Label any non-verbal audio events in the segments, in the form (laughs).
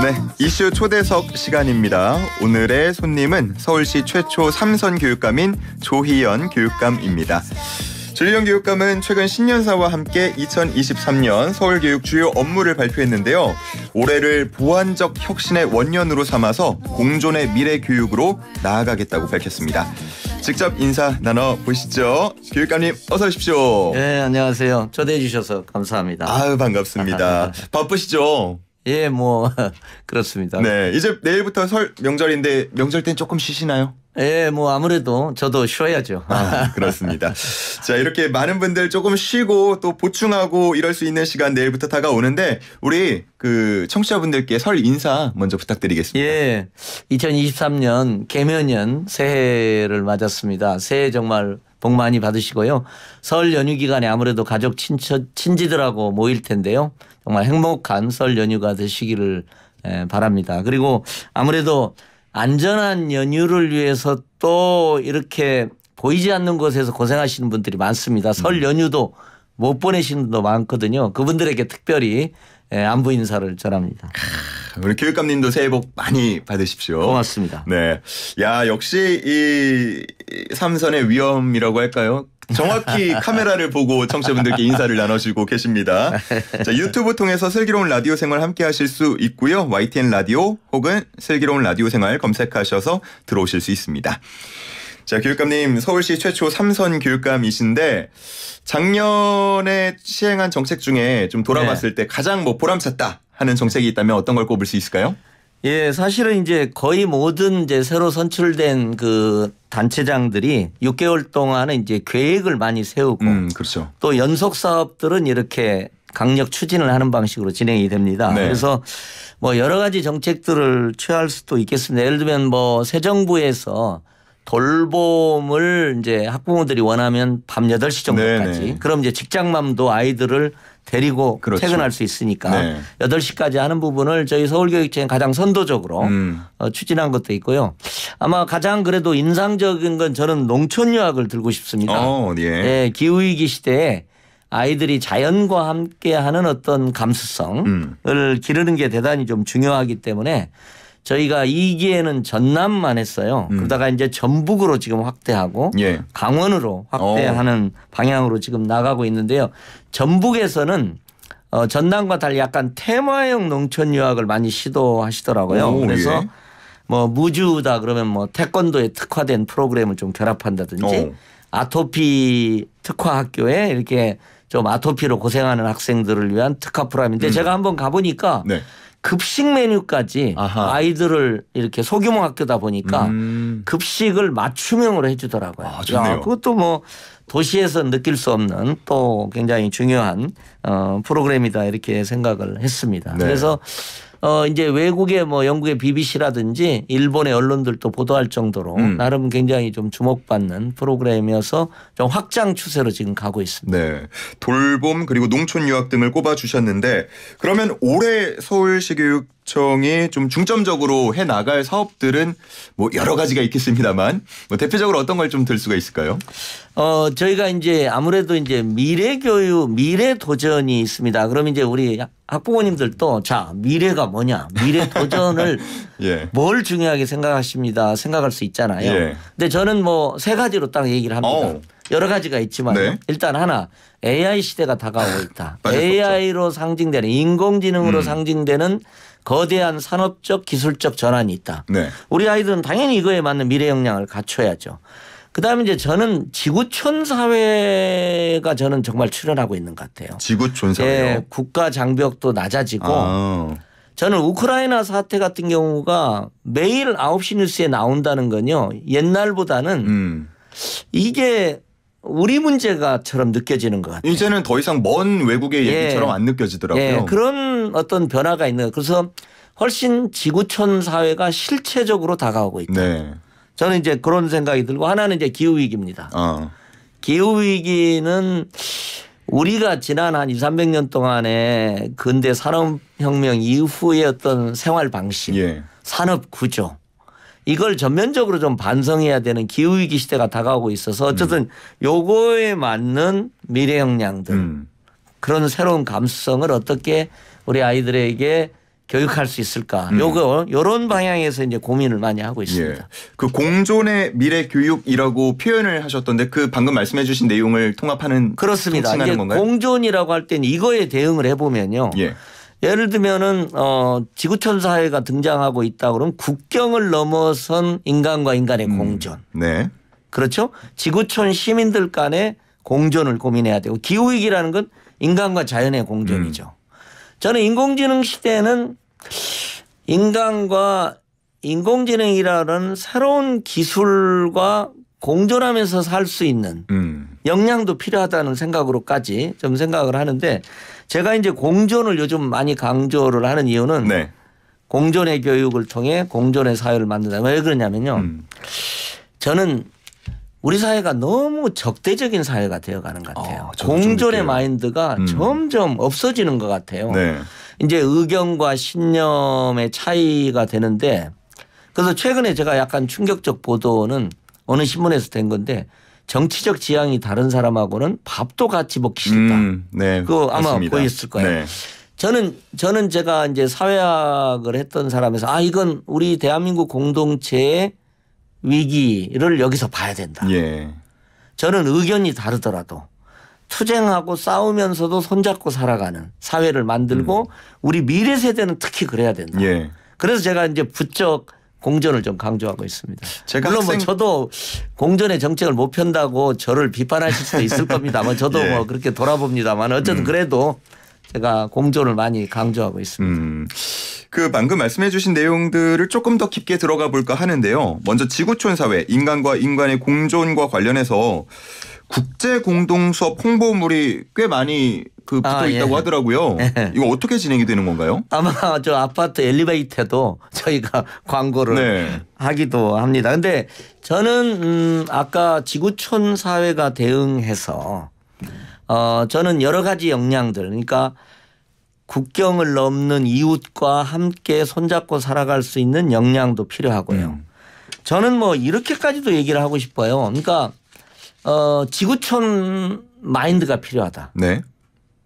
네, 이슈 초대석 시간입니다. 오늘의 손님은 서울시 최초 삼선 교육감인 조희연 교육감입니다. 조희연 교육감은 최근 신년사와 함께 2023년 서울교육 주요 업무를 발표했는데요. 올해를 보완적 혁신의 원년으로 삼아서 공존의 미래 교육으로 나아가겠다고 밝혔습니다. 직접 인사 나눠 보시죠. 교육감님 어서 오십시오. 네 안녕하세요. 초대해 주셔서 감사합니다. 아유 반갑습니다. 바쁘시죠? 예, 뭐 (laughs) 그렇습니다. 네, 이제 내일부터 설 명절인데 명절 땐 조금 쉬시나요? 예, 뭐 아무래도 저도 쉬어야죠. 아, 그렇습니다. 자, 이렇게 많은 분들 조금 쉬고 또 보충하고 이럴 수 있는 시간 내일부터 다가오는데 우리 그 청취자분들께 설 인사 먼저 부탁드리겠습니다. 예. 2023년 개면년 새해를 맞았습니다. 새해 정말 복 많이 받으시고요. 설 연휴 기간에 아무래도 가족 친처, 친지들하고 모일 텐데요. 정말 행복한 설 연휴가 되시기를 예, 바랍니다. 그리고 아무래도 안전한 연휴를 위해서 또 이렇게 보이지 않는 곳에서 고생하시는 분들이 많습니다. 설 음. 연휴도 못 보내시는 분도 많거든요. 그분들에게 특별히 예, 안부 인사를 전합니다. 우리 교육감님도 새해 복 많이 받으십시오. 고맙습니다. 네. 야, 역시 이 삼선의 위험이라고 할까요? 정확히 (laughs) 카메라를 보고 청취자분들께 인사를 나눠주고 계십니다. 자, 유튜브 통해서 슬기로운 라디오 생활 함께 하실 수 있고요. YTN 라디오 혹은 슬기로운 라디오 생활 검색하셔서 들어오실 수 있습니다. 자, 교육감님, 서울시 최초 삼선 교육감이신데 작년에 시행한 정책 중에 좀 돌아봤을 네. 때 가장 뭐 보람찼다 하는 정책이 있다면 어떤 걸 꼽을 수 있을까요? 예, 사실은 이제 거의 모든 이제 새로 선출된 그 단체장들이 6개월 동안은 이제 계획을 많이 세우고 음, 그렇죠. 또 연속 사업들은 이렇게 강력 추진을 하는 방식으로 진행이 됩니다. 네. 그래서 뭐 여러 가지 정책들을 취할 수도 있겠습니다. 예를 들면 뭐 새 정부에서 돌봄을 이제 학부모들이 원하면 밤 8시 정도까지 네네. 네. 그럼 이제 직장맘도 아이들을 데리고 그렇죠. 퇴근할 수 있으니까 네. 8시까지 하는 부분을 저희 서울교육청 이 가장 선도적으로 음. 어, 추진한 것도 있고요. 아마 가장 그래도 인상적인 건 저는 농촌유학을 들고 싶습니다. 어, 예. 예, 기후위기 시대에 아이들이 자연과 함께 하는 어떤 감수성을 음. 기르는 게 대단히 좀 중요하기 때문에 저희가 이기에는 전남만 했어요. 음. 그러다가 이제 전북으로 지금 확대하고 예. 강원으로 확대하는 오. 어. 방향으로 지금 나가고 있는데요. 전북에서는 어, 전남과 달리 약간 테마형 농촌 유학을 많이 시도하시더라고요. 오, 그래서 예. 뭐 무주다 그러면 뭐 태권도에 특화된 프로그램을 좀 결합한다든지 오. 어. 아토피 특화 학교에 이렇게 좀 아토피로 고생하는 학생들을 위한 특화 프로그램인데 음. 제가 한번 가보니까 네. 급식 메뉴까지 아하. 아이들을 이렇게 소규모 학교다 보니까 음. 급식을 맞춤형으로 해주더라고요. 아, 야, 그것도 뭐 도시에서 느낄 수 없는 또 굉장히 중요한 어, 프로그램이다 이렇게 생각을 했습니다. 네. 그래서 어 이제 외국의 뭐 영국의 BBC라든지 일본의 언론들도 보도할 정도로 음. 나름 굉장히 좀 주목받는 프로그램이어서 좀 확장 추세로 지금 가고 있습니다. 네. 돌봄 그리고 농촌 유학 등을 꼽아 주셨는데 그러면 올해 서울시 교육 시청이좀 중점적으로 해 나갈 사업들은 뭐 여러 가지가 있겠습니다만 뭐 대표적으로 어떤 걸 좀 들 수가 있을까요? 어 저희가 이제 아무래도 이제 미래 교육, 미래 도전이 있습니다. 그럼 이제 우리 학부모님들도 자 미래가 뭐냐, 미래 도전을 (laughs) 예. 뭘 중요하게 생각하십니다. 생각할 수 있잖아요. 예. 근데 저는 뭐 세 가지로 딱 얘기를 합니다. 오. 어. 여러 가지가 있지만 네. 일단 하나 AI 시대가 다가오고 아, 있다. AI로 상징되는 인공지능으로 음. 상징되는 거대한 산업적 기술적 전환이 있다. 네. 우리 아이들은 당연히 이거에 맞는 미래 역량을 갖춰야죠. 그다음에 이제 저는 지구촌 사회가 저는 정말 출현하고 있는 것 같아요. 지구촌 사회요. 예, 국가 장벽도 낮아지고 아. 저는 우크라이나 사태 같은 경우가 매일 9시 뉴스에 나온다는 건요. 옛날보다는 음. 이게 우리 문제가처럼 느껴지는 것 같아요. 이제는 더 이상 먼 외국의 예. 얘기처럼 안 느껴지더라고요. 예. 그런 어떤 변화가 있는 그래서 훨씬 지구촌 사회가 실체적으로 다가오고 있다. 네. 저는 이제 그런 생각이 들고 하나는 이제 기후 위기입니다. 어. 기후 위기는 우리가 지난 한 2, 300년 동안에 근대 산업 혁명 이후의 어떤 생활 방식, 예. 산업 구조 이걸 전면적으로 좀 반성해야 되는 기후 위기 시대가 다가오고 있어서 어쨌든 음. 요거에 맞는 미래 역량들 음. 그런 새로운 감수성을 어떻게 우리 아이들에게 교육할 수 있을까? 음. 요거 요런 방향에서 이제 고민을 많이 하고 있습니다. 예. 그 공존의 미래 교육이라고 표현을 하셨던데 그 방금 말씀해 주신 내용을 통합하는 그렇습니다. 이게 건가요? 공존이라고 할 때는 이거에 대응을 해 보면요. 예. 예를 들면은 어 지구촌 사회가 등장하고 있다 그러면 국경을 넘어선 인간과 인간의 음. 공존. 네. 그렇죠? 지구촌 시민들 간의 공존을 고민해야 되고 기후 위기라는 건 인간과 자연의 공존이죠. 음. 저는 인공지능 시대는 에 인간과 인공지능이라는 새로운 기술과 공존하면서 살 수 있는 음. 역량도 필요하다는 생각으로까지 좀 생각을 하는데 제가 이제 공존을 요즘 많이 강조를 하는 이유는 네. 공존의 교육을 통해 공존의 사회를 만든다. 왜 그러냐면요. 음. 저는 우리 사회가 너무 적대적인 사회가 되어가는 것 같아요. 아, 공존의 마인드가 음. 점점 없어지는 것 같아요. 네. 이제 의견과 신념의 차이가 되는데 그래서 최근에 제가 약간 충격적 보도는 어느 신문에서 된 건데 정치적 지향이 다른 사람하고는 밥도 같이 먹기 싫다. 음, 네, 그 아마 맞습니다. 보였을 거예요. 네. 저는 저는 제가 이제 사회학을 했던 사람에서 아 이건 우리 대한민국 공동체의 위기를 여기서 봐야 된다. 예. 저는 의견이 다르더라도 투쟁하고 싸우면서도 손잡고 살아가는 사회를 만들고 음. 우리 미래 세대는 특히 그래야 된다. 예. 그래서 제가 이제 부쩍 공전을 좀 강조하고 있습니다. 물론 뭐 저도 공전의 정책을 못 편다고 저를 비판하실 수도 있을 (laughs) 겁니다만 저도 예. 뭐 그렇게 돌아봅니다만 어쨌든 음. 그래도 제가 공존을 많이 강조하고 있습니다. 음. 그 방금 말씀해 주신 내용들을 조금 더 깊게 들어가 볼까 하는데요. 먼저 지구촌 사회, 인간과 인간의 공존과 관련해서 국제 공동 수업 홍보물이 꽤 많이 그 아, 붙어 아, 있다고 예. 하더라고요. 예. 이거 어떻게 진행이 되는 건가요? 아마 저 아파트 엘리베이터도 저희가 (laughs) 광고를 네. 하기도 합니다. 근데 저는 음 아까 지구촌 사회가 대응해서 어 저는 여러 가지 역량들 그러니까 국경을 넘는 이웃과 함께 손잡고 살아갈 수 있는 역량도 필요하고요. 음. 저는 뭐 이렇게까지도 얘기를 하고 싶어요. 그러니까 어, 지구촌 마인드가 필요하다. 네.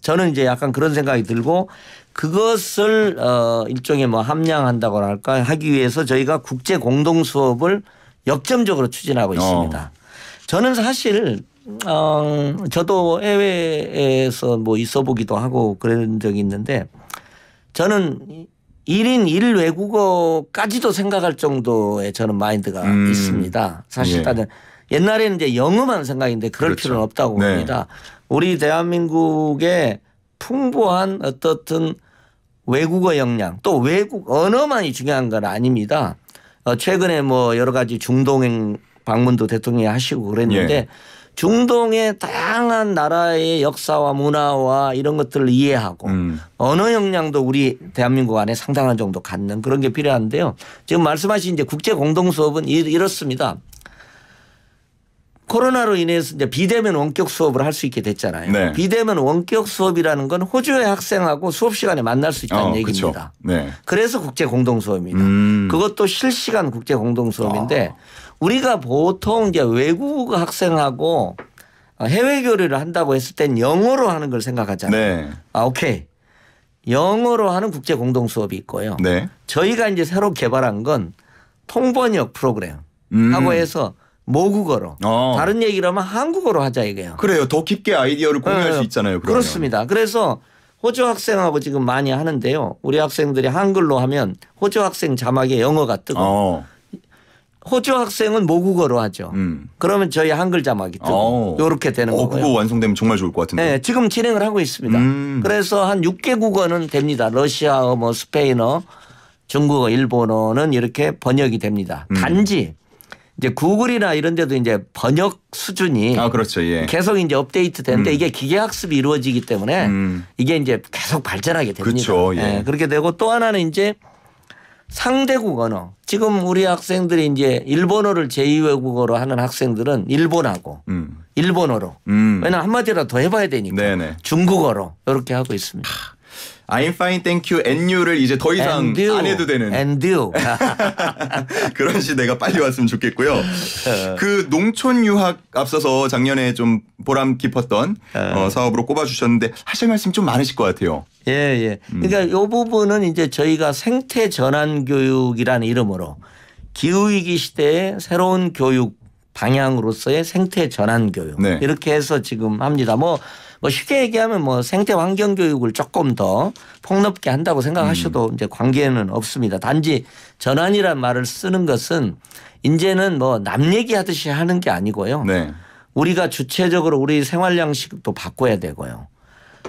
저는 이제 약간 그런 생각이 들고 그것을 어, 일종의 뭐 함량한다고 할까 하기 위해서 저희가 국제 공동 수업을 역점적으로 추진하고 어. 있습니다. 어. 저는 사실 어, 저도 해외에서 뭐 있어 보기도 하고 그런 적이 있는데 저는 1인 1 외국어까지도 생각할 정도의 저는 마인드가 음. 있습니다. 사실 예. 옛날에는 이제 영험한 생각인데 그럴 그렇죠. 필요는 없다고 네. 봅니다. 우리 대한민국의 풍부한 어떻든 외국어 역량 또 외국 언어만이 중요한 건 아닙니다. 어, 최근에 뭐 여러 가지 중동 행 방문도 대통령이 하시고 그랬는데 예. 중동의 다양한 나라의 역사와 문화와 이런 것들을 이해하고 음. 언어 역량도 우리 대한민국 안에 상당한 정도 갖는 그런 게 필요한데요. 지금 말씀하신 이제 국제 공동 수업은 이렇습니다. 코로나로 인해서 이제 비대면 원격 수업을 할 수 있게 됐잖아요. 네. 비대면 원격 수업이라는 건 호주의 학생하고 수업 시간에 만날 수 있다는 어, 얘기입니다. 네. 그래서 국제 공동 수업입니다. 음. 그것도 실시간 국제 공동 수업인데 아. 우리가 보통 이제 외국 학생하고 해외 교류를 한다고 했을 땐 영어로 하는 걸 생각하잖아요. 네. 아 오케이. 영어로 하는 국제 공동 수업이 있고요. 네. 저희가 이제 새로 개발한 건 통번역 프로그램 하고 음. 해서 모국어로 어. 다른 얘기로 하면 한국어로 하자 이게요. 그래요. 더 깊게 아이디어를 공유할 네. 수 있잖아요. 그러면. 그렇습니다. 그래서 호주 학생하고 지금 많이 하는데요. 우리 학생들이 한글로 하면 호주 학생 자막에 영어가 뜨고 어. 호주 학생은 모국어로 하죠. 음. 그러면 저희 한글 자막이 뜨고 이렇게 어. 되는 어, 거고요. 그거 완성되면 정말 좋을 것 같은데. 네, 지금 진행을 하고 있습니다. 음. 그래서 한 6개국어는 됩니다. 러시아어, 뭐 스페인어, 중국어, 일본어는 이렇게 번역이 됩니다. 음. 단지 이제 구글이나 이런 데도 이제 번역 수준이 아, 그렇죠. 예. 계속 이제 업데이트 되는데 음. 이게 기계 학습이 이루어지기 때문에 음. 이게 이제 계속 발전하게 됩니다. 그렇죠. 예. 예. 그렇게 되고 또 하나는 이제 상대국 언어. 지금 우리 학생들이 이제 일본어를 제2외국어로 하는 학생들은 일본하고 음. 일본어로. 음. 왜냐 면 한마디라도 더 해봐야 되니까. 네네. 중국어로 이렇게 하고 있습니다. 하. I'm fine, thank you, and you를 이제 더 이상 you, 안 해도 되는 and you. (laughs) 그런 시대가 빨리 왔으면 좋겠고요. 그 농촌 유학 앞서서 작년에 좀 보람 깊었던 예. 어, 사업으로 꼽아주셨는데 하실 말씀 좀 많으실 것 같아요. 예, 예. 음. 그러니까 음. 이 부분은 이제 저희가 생태 전환 교육이라는 이름으로 기후위기 시대에 새로운 교육 방향으로서의 생태 전환 교육 네. 이렇게 해서 지금 합니다. 뭐, 뭐 쉽게 얘기하면 뭐 생태 환경 교육을 조금 더 폭넓게 한다고 생각하셔도 음. 이제 관계는 없습니다. 단지 전환이란 말을 쓰는 것은 이제는 뭐 남 얘기하듯이 하는 게 아니고요. 네. 우리가 주체적으로 우리 생활 양식도 바꿔야 되고요.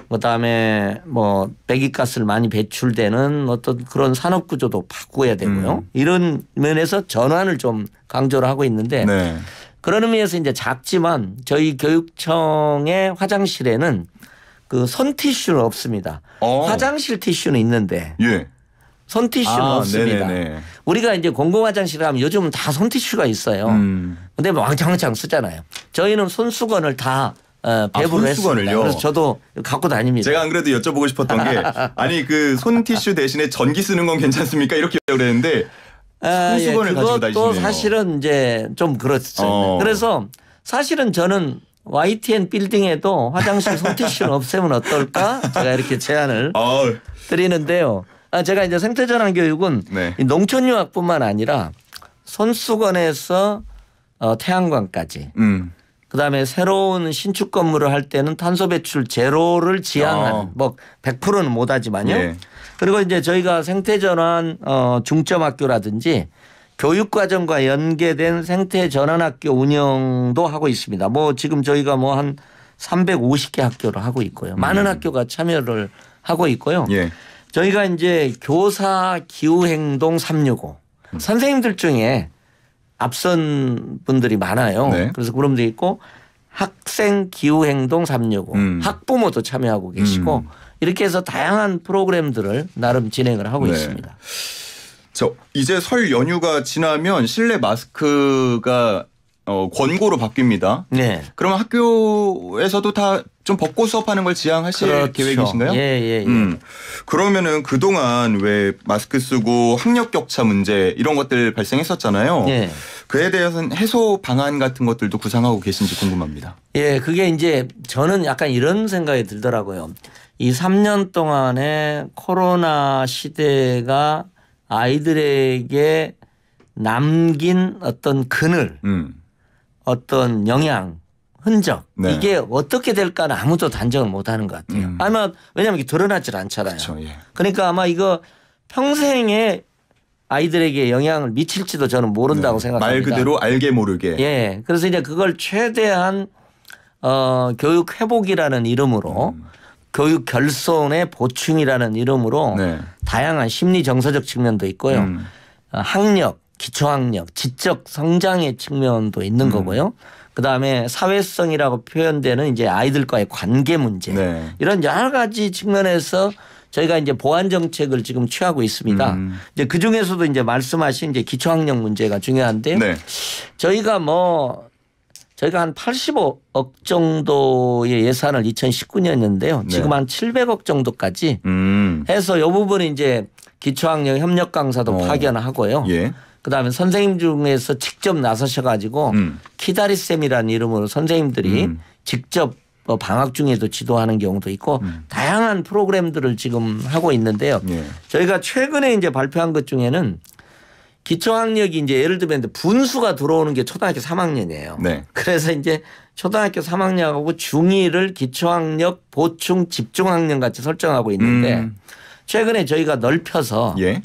그다음에 뭐, 뭐 배기가스를 많이 배출되는 어떤 그런 산업 구조도 바꿔야 되고요. 음. 이런 면에서 전환을 좀 강조를 하고 있는데 네. 그런 의미에서 이제 작지만 저희 교육청의 화장실에는 그 손티슈는 없습니다. 어. 화장실 티슈는 있는데 예. 손티슈는 아, 없습니다. 네네네. 우리가 이제 공공 화장실 가면 요즘은 다 손티슈가 있어요. 음. 근데 뭐 왕창왕창 쓰잖아요. 저희는 손수건을 다 어, 배부를 아, 했습니다. 그래서 저도 갖고 다닙니다. 제가 안 그래도 여쭤보고 싶었던 게 (laughs) 아니 그 손티슈 대신에 전기 쓰는 건 괜찮습니까? 이렇게 그랬는데 아, 예, 그것도 사실은 이제 좀 그렇죠. 어. 그래서 사실은 저는 YTN 빌딩에도 화장실 손티슈를 (laughs) 없애면 어떨까 제가 이렇게 제안을 어. 드리는데요. 아, 제가 이제 생태전환 교육은 네. 농촌유학뿐만 아니라 손수건에서 어, 태양광까지 음. 그다음에 새로운 신축 건물을 할 때는 탄소 배출 제로를 지향한 어. 뭐 100%는 못 하지만요. 네. 예. 그리고 이제 저희가 생태 전환 어 중점 학교라든지 교육 과정과 연계된 생태 전환 학교 운영도 하고 있습니다. 뭐 지금 저희가 뭐 한 350개 학교를 하고 있고요. 많은 음. 학교가 참여를 하고 있고요. 예. 저희가 이제 교사 기후 행동 365 음. 선생님들 중에 앞선 분들이 많아요. 네. 그래서 그런 분들이 있고 학생 기후 행동 365 음. 학부모도 참여하고 계시고 음. 이렇게 해서 다양한 프로그램들을 나름 진행을 하고 네. 있습니다. 저 이제 설 연휴가 지나면 실내 마스크가 어, 권고로 바뀝니다. 네. 그러면 학교에서도 다좀 벗고 수업하는 걸 지향하실 그렇죠. 계획이신가요? 예, 예, 예. 음. 그러면은 그동안 왜 마스크 쓰고 학력 격차 문제 이런 것들 발생했었잖아요. 예. 그에 대해서는 해소 방안 같은 것들도 구상하고 계신지 궁금합니다. 예, 그게 이제 저는 약간 이런 생각이 들더라고요. 이 3년 동안의 코로나 시대가 아이들에게 남긴 어떤 그늘, 음. 어떤 영향, 흔적 네. 이게 어떻게 될까는 아무도 단정을 못하는 것 같아요. 음. 아마 왜냐하면 이게 드러나질 않잖아요. 그쵸, 예. 그러니까 아마 이거 평생에 아이들에게 영향을 미칠지도 저는 모른다고 네. 생각합니다. 말 그대로 알게 모르게. 예. 그래서 이제 그걸 최대한 어, 교육 회복이라는 이름으로 음. 교육 결손의 보충이라는 이름으로 네. 다양한 심리 정서적 측면도 있고요. 음. 학력, 기초학력, 지적 성장의 측면도 있는 음. 거고요. 그다음에 사회성이라고 표현되는 이제 아이들과의 관계 문제 네. 이런 여러 가지 측면에서 저희가 이제 보완 정책을 지금 취하고 있습니다. 음. 이제 그 중에서도 이제 말씀하신 이제 기초학력 문제가 중요한데 네. 저희가 뭐 저희가 한 85억 정도의 예산을 2019년인데요. 지금 네. 한 700억 정도까지 음. 해서 이 부분은 이제 기초학력 협력 강사도 어. 파견하고요. 예. 그다음에 선생님 중에서 직접 나서셔 가지고 음. 키다리 쌤이라는 이름으로 선생님들이 음. 직접 뭐 방학 중에도 지도하는 경우도 있고 음. 다양한 프로그램들을 지금 하고 있는데요. 예. 저희가 최근에 이제 발표한 것 중에는 기초학력이 이제 예를 들면 분수가 들어오는 게 초등학교 3학년이에요. 네. 그래서 이제 초등학교 3학년하고 중2를 기초학력 보충 집중학년 같이 설정하고 있는데 음. 최근에 저희가 넓혀서 예.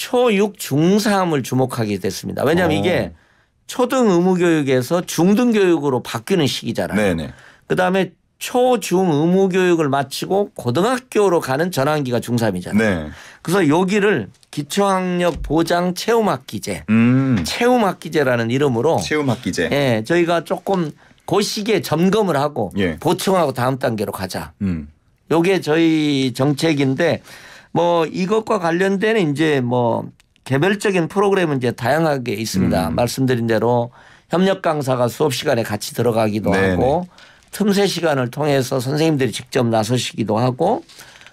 초 육, 중삼을 주목하게 됐습니다. 왜냐하면 오. 이게 어. 초등 의무 교육에서 중등 교육으로 바뀌는 시기잖아요. 네네. 그다음에 초 중 의무 교육을 마치고 고등학교로 가는 전환기가 중3이잖아요. 네. 그래서 여기를 기초학력 보장 체험학기제, 음. 체험학기제라는 이름으로 체험학기제. 예, 저희가 조금 그 시기에 점검을 하고 예. 보충하고 다음 단계로 가자. 음. 요게 저희 정책인데 뭐 이것과 관련된 이제 뭐 개별적인 프로그램은 이제 다양하게 있습니다. 음. 말씀드린 대로 협력 강사가 수업 시간에 같이 들어가기도 네네. 하고 틈새 시간을 통해서 선생님들이 직접 나서시기도 하고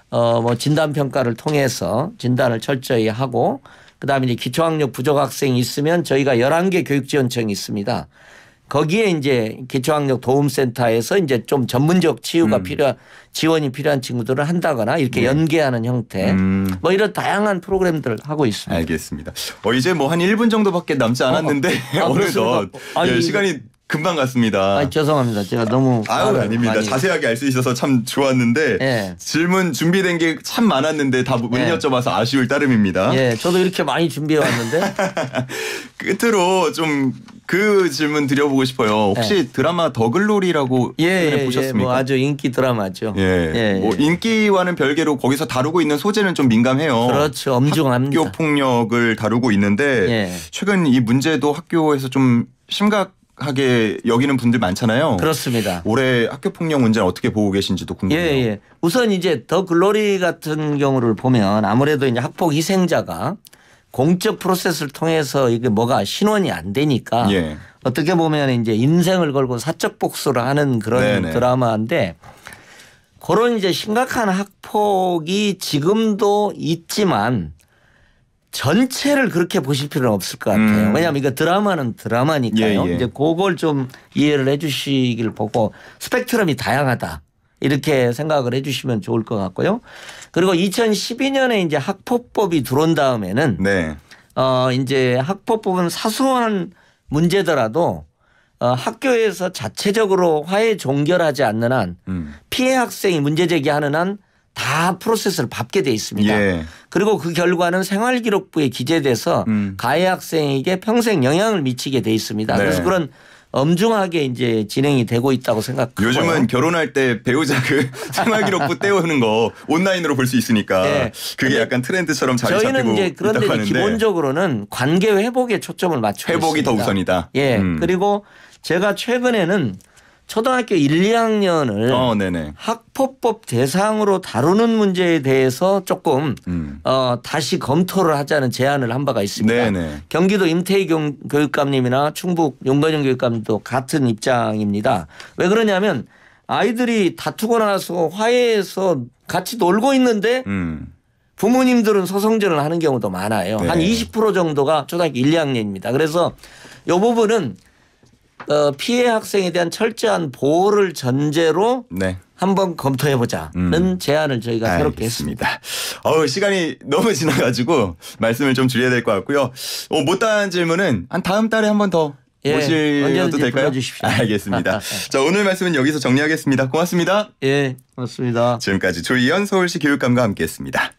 어 뭐 진단 평가를 통해서 진단을 철저히 하고 그다음에 기초학력 부족 학생이 있으면 저희가 열한 개 교육지원청이 있습니다. 거기에 이제 기초학력 도움센터에서 이제 좀 전문적 치유가 음. 필요한 지원이 필요한 친구들을 한다거나 이렇게 네. 연계하는 형태 음. 뭐 이런 다양한 프로그램들을 하고 있습니다. 알겠습니다. 어, 이제 뭐 한 1분 정도밖에 남지 않았는데 어, 어. 아, (laughs) 오늘도 아, 예, 시간이 금방 갔습니다. 아, 죄송합니다. 제가 너무 아유 아닙니다. 자세하게 알 수 있어서 참 좋았는데 예. 질문 준비된 게 참 많았는데 다못 예. 여쭤봐서 아쉬울 따름입니다. 예, 저도 이렇게 많이 준비해 왔는데 (laughs) 끝으로 좀 그 질문 드려보고 싶어요. 혹시 예. 드라마 더글로리라고 예, 예, 예. 보셨습니까? 뭐 아주 인기 드라마죠. 예. 예, 뭐 인기와는 별개로 거기서 다루고 있는 소재는 좀 민감해요. 그렇죠, 엄중합니다. 학교 폭력을 다루고 있는데 최근 이 문제도 학교에서 좀 심각 하게 여기는 분들 많잖아요. 그렇습니다. 올해 학교 폭력 문제 어떻게 보고 계신지도 궁금해요. 예, 예. 우선 이제 더 글로리 같은 경우를 보면 아무래도 이제 학폭 희생자가 공적 프로세스를 통해서 이게 뭐가 신원이 안 되니까 예. 어떻게 보면 이제 인생을 걸고 사적 복수를 하는 그런 네네. 네. 드라마인데 그런 이제 심각한 학폭이 지금도 있지만 전체를 그렇게 보실 필요는 없을 것 같아요. 음. 왜냐하면 이거 드라마는 드라마니까요. 예, 예. 이제 그걸 좀 이해를 해주시길 보고 스펙트럼이 다양하다 이렇게 생각을 해주시면 좋을 것 같고요. 그리고 2012년에 이제 학폭법이 들어온 다음에는 네. 어 이제 학폭법은 사소한 문제더라도 어, 학교에서 자체적으로 화해 종결하지 않는 한 음. 피해 학생이 문제 제기하는 한다 프로세스를 밟게 돼 있습니다. 예. 그리고 그 결과는 생활기록부에 기재돼서 음. 가해 학생에게 평생 영향을 미치게 돼 있습니다. 네. 그래서 그런 엄중하게 이제 진행이 되고 있다고 생각합니다. 요즘은 결혼할 때 배우자 그 (laughs) 생활기록부 떼우는 거 온라인으로 볼 수 있으니까 네. 그게 약간 트렌드처럼 자리 잡히고 저희는 이제 그런데 기본적으로는 관계 회복에 초점을 맞추고 회복이 있습니다. 더 우선이다. 예. 음. 그리고 제가 최근에는 초등학교 1, 2학년을 어, 학폭법 대상으로 다루는 문제에 대해서 조금 음. 어, 다시 검토를 하자는 제안을 한 바가 있습니다. 네네. 경기도 임태희 교육감님이나 충북 용건영 교육감도 같은 입장입니다. 왜 그러냐면 아이들이 다투고 나서 화해해서 같이 놀고 있는데 음. 부모님들은 서성질을 하는 경우도 많아요. 네. 한20% 정도가 초등학교 1, 2학년입니다. 그래서 이 부분은 어, 피해 학생에 대한 철저한 보호를 전제로 네. 한번 검토해 보자는 음. 제안을 저희가 새롭게 했습니다. 어 시간이 (laughs) 너무 지나가지고 말씀을 좀 줄여야 될 것 같고요. 오, 어, 못다한 질문은 한 다음 달에 한 번더 예, 모셔도 될까요? 불러주십시오. 알겠습니다. (laughs) 네. 자 오늘 말씀은 여기서 정리하겠습니다. 고맙습니다. 예, 고맙습니다. 지금까지 조이현 서울시 교육감과 함께했습니다.